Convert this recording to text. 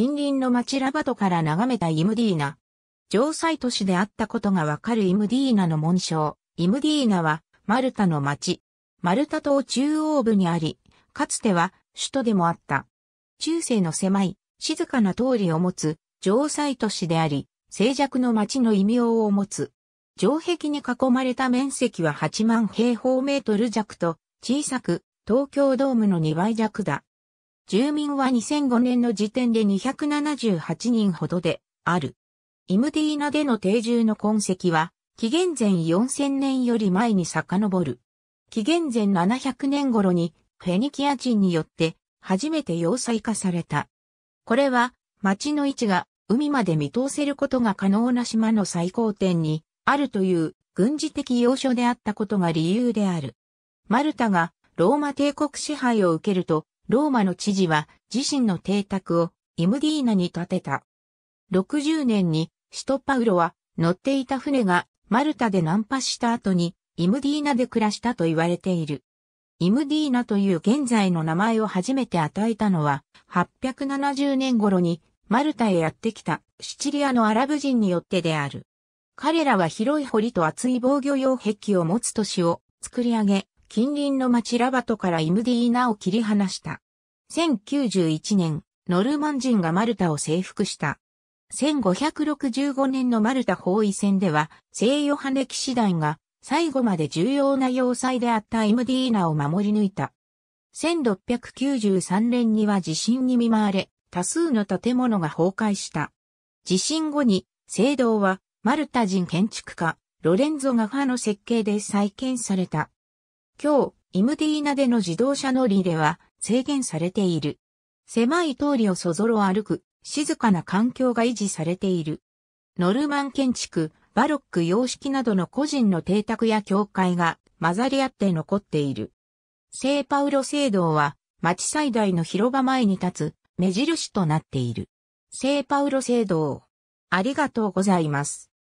近隣の町ラバトから眺めたイムディーナ。城塞都市であったことがわかるイムディーナの紋章。イムディーナはマルタの町。マルタ島中央部にあり、かつては首都でもあった。中世の狭い、静かな通りを持つ城塞都市であり、静寂の町の異名を持つ。城壁に囲まれた面積は8万平方メートル弱と、小さく、東京ドームの2倍弱だ。住民は2005年の時点で278人ほどである。イムディーナでの定住の痕跡は、紀元前4000年より前に遡る。紀元前700年頃にフェニキア人によって初めて要塞化された。これは町の位置が海まで見通せることが可能な島の最高点にあるという軍事的要所であったことが理由である。マルタがローマ帝国支配を受けるとローマの知事は自身の邸宅をイムディーナに建てた。60年にシトパウロは乗っていた船がマルタで難破した後にイムディーナで暮らしたと言われている。イムディーナという現在の名前を初めて与えたのは870年頃にマルタへやってきたシチリアのアラブ人によってである。彼らは広い堀と厚い防御用壁を持つ都市を作り上げ、近隣の町ラバトからイムディーナを切り離した。1091年、ノルマン人がマルタを征服した。1565年のマルタ包囲戦では、聖ヨハネ騎士団が最後まで重要な要塞であったイムディーナを守り抜いた。1693年には地震に見舞われ、多数の建物が崩壊した。地震後に、聖堂は、マルタ人建築家、ロレンゾ・ガファの設計で再建された。今日、イムディーナでの自動車乗り入れは制限されている。狭い通りをそぞろ歩く、静かな環境が維持されている。ノルマン建築、バロック様式などの個人の邸宅や教会が混ざり合って残っている。聖パウロ聖堂は町最大の広場前に立つ目印となっている。聖パウロ聖堂。ありがとうございます。